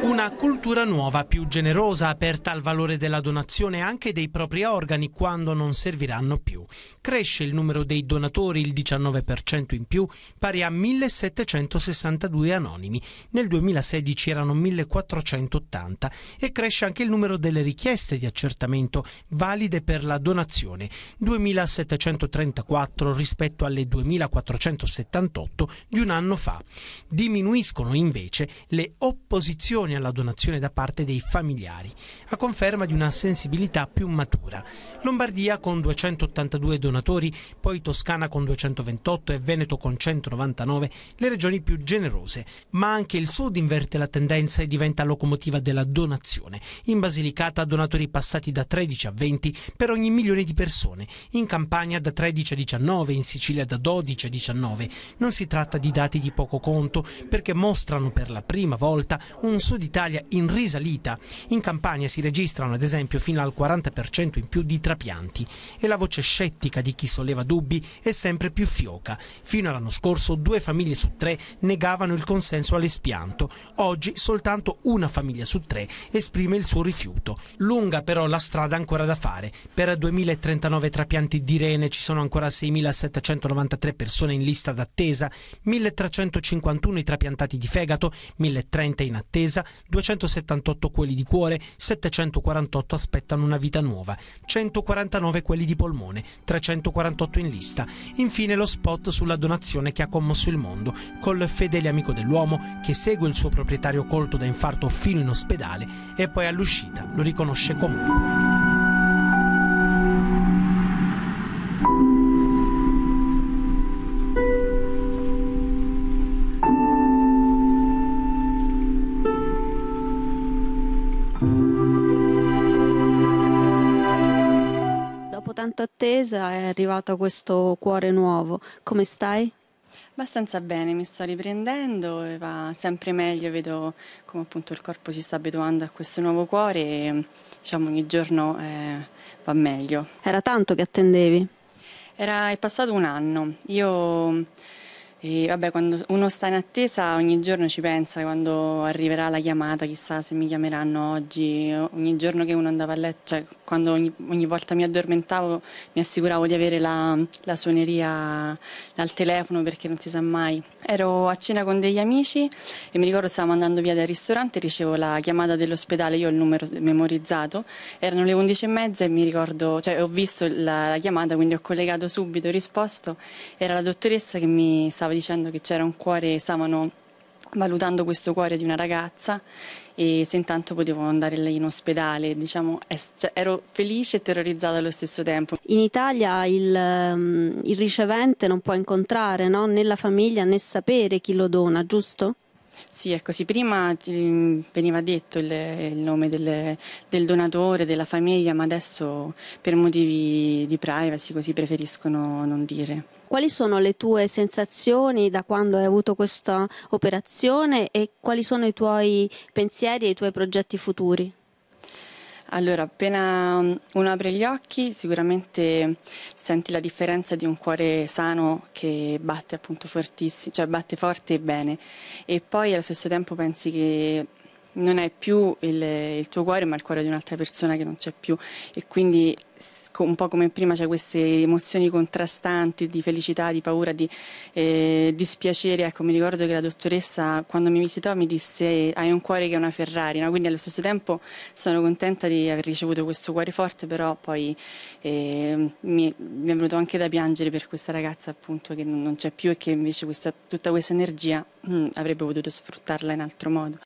Una cultura nuova, più generosa, aperta al valore della donazione anche dei propri organi quando non serviranno più. Cresce il numero dei donatori il 19% in più, pari a 1762 anonimi. Nel 2016 erano 1480 e cresce anche il numero delle richieste di accertamento valide per la donazione, 2734 rispetto alle 2478 di un anno fa. Diminuiscono invece le opposizioni opposizione alla donazione da parte dei familiari, a conferma di una sensibilità più matura. Lombardia con 282 donatori, poi Toscana con 228 e Veneto con 199, le regioni più generose, ma anche il sud inverte la tendenza e diventa locomotiva della donazione. In Basilicata donatori passati da 13 a 20 per ogni milione di persone, in Campania da 13 a 19, in Sicilia da 12 a 19. Non si tratta di dati di poco conto perché mostrano per la prima volta un un Sud Italia in risalita. In Campania si registrano ad esempio fino al 40% in più di trapianti e la voce scettica di chi solleva dubbi è sempre più fioca. Fino all'anno scorso due famiglie su tre negavano il consenso all'espianto. Oggi soltanto una famiglia su tre esprime il suo rifiuto. Lunga però la strada ancora da fare. Per 2039 trapianti di rene ci sono ancora 6.793 persone in lista d'attesa, 1.351 i trapiantati di fegato, 1.030 in attesa attesa, 278 quelli di cuore, 748 aspettano una vita nuova, 149 quelli di polmone, 348 in lista. Infine lo spot sulla donazione che ha commosso il mondo, col fedele amico dell'uomo che segue il suo proprietario colto da infarto fino in ospedale e poi all'uscita lo riconosce comunque. tanta attesa è arrivato questo cuore nuovo. Come stai? Abbastanza bene, mi sto riprendendo e va sempre meglio, vedo come appunto il corpo si sta abituando a questo nuovo cuore e diciamo ogni giorno eh, va meglio. Era tanto che attendevi? Era, è passato un anno, io e vabbè, quando uno sta in attesa ogni giorno ci pensa, quando arriverà la chiamata, chissà se mi chiameranno oggi, ogni giorno che uno andava a letto, cioè quando ogni, ogni volta mi addormentavo mi assicuravo di avere la, la suoneria al telefono perché non si sa mai. Ero a cena con degli amici e mi ricordo stavamo andando via dal ristorante, ricevo la chiamata dell'ospedale, io ho il numero memorizzato, erano le 11.30 e mi ricordo, cioè ho visto la, la chiamata, quindi ho collegato subito, ho risposto, era la dottoressa che mi stava stava dicendo che c'era un cuore, stavano valutando questo cuore di una ragazza e se intanto potevo andare lì in ospedale, diciamo, cioè, ero felice e terrorizzata allo stesso tempo. In Italia il, ehm, il ricevente non può incontrare no? né la famiglia né sapere chi lo dona, giusto? Sì, è così. Ecco, prima veniva detto il, il nome del, del, donatore, della famiglia, ma adesso per motivi di privacy così preferiscono non dire. Quali sono le tue sensazioni da quando hai avuto questa operazione e quali sono i tuoi pensieri e i tuoi progetti futuri? Allora, appena mm, uno apre gli occhi sicuramente senti la differenza di un cuore sano che batte appunto fortissimo, cioè batte forte e bene e poi allo stesso tempo pensi che non è più il, il, tuo cuore ma il cuore di un'altra persona che non c'è più e quindi un po' come prima c'è queste emozioni contrastanti di felicità, di paura, di eh, dispiacere. Ecco, mi ricordo che la dottoressa quando mi visitò mi disse hai un cuore che è una Ferrari, no? quindi allo stesso tempo sono contenta di aver ricevuto questo cuore forte, però poi eh, mi, mi, è venuto anche da piangere per questa ragazza appunto che non, c'è più e che invece questa, tutta questa energia mh, mm, avrebbe potuto sfruttarla in altro modo.